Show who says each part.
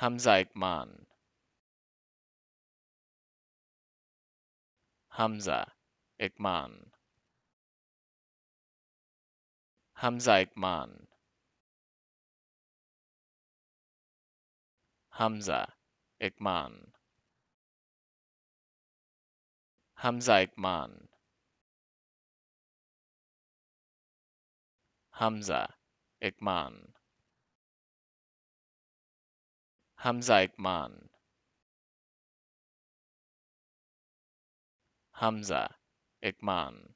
Speaker 1: Hamza Ikman. Hamza Ikman. Hamza Ikman. Hamza Ikman. Hamza Ikman. Hamza Hamsaikman Hamza Ekman